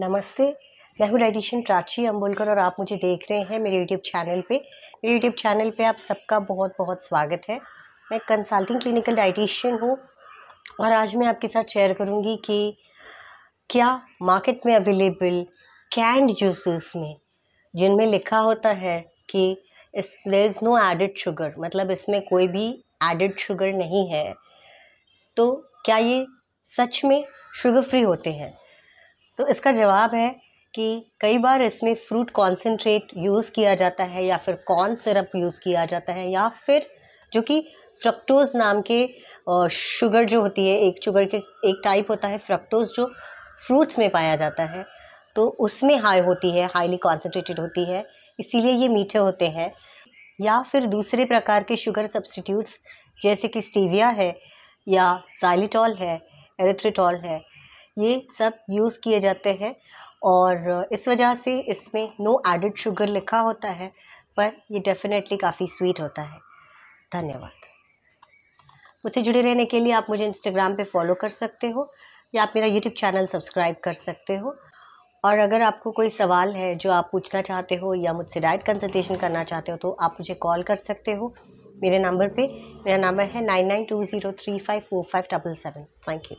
नमस्ते मैं हूँ डाइटिशियन प्राची अम्बोलकर और आप मुझे देख रहे हैं मेरे यूट्यूब चैनल पे मेरे यूट्यूब चैनल पे आप सबका बहुत बहुत स्वागत है मैं कंसल्टिंग क्लिनिकल डाइटिशियन हूँ और आज मैं आपके साथ शेयर करूँगी कि क्या मार्केट में अवेलेबल कैंड जूसेस में जिनमें लिखा होता है कि इस there is no added sugar मतलब इसमें कोई भी एडिड शुगर नहीं है तो क्या ये सच में शुगर फ्री होते हैं तो इसका जवाब है कि कई बार इसमें फ्रूट कॉन्सेंट्रेट यूज़ किया जाता है या फिर कॉर्न सिरप यूज़ किया जाता है या फिर जो कि फ्रक्टोज नाम के शुगर जो होती है एक शुगर के एक टाइप होता है फ्रक्टोज जो फ्रूट्स में पाया जाता है तो उसमें हाई होती है हाईली कॉन्सेंट्रेटेड होती है इसीलिए ये मीठे होते हैं या फिर दूसरे प्रकार के शुगर सब्सटीट्यूट्स जैसे कि स्टीविया है या साइलिटॉल है एरेथ्रिटॉल है ये सब यूज़ किए जाते हैं और इस वजह से इसमें नो एडिड शुगर लिखा होता है पर ये डेफिनेटली काफ़ी स्वीट होता है धन्यवाद मुझसे जुड़े रहने के लिए आप मुझे इंस्टाग्राम पे फॉलो कर सकते हो या आप मेरा यूट्यूब चैनल सब्सक्राइब कर सकते हो और अगर आपको कोई सवाल है जो आप पूछना चाहते हो या मुझसे डाइट कंसल्टेशन करना चाहते हो तो आप मुझे कॉल कर सकते हो मेरे नंबर पे मेरा नंबर है nine nine two zero three five four five double seven thank you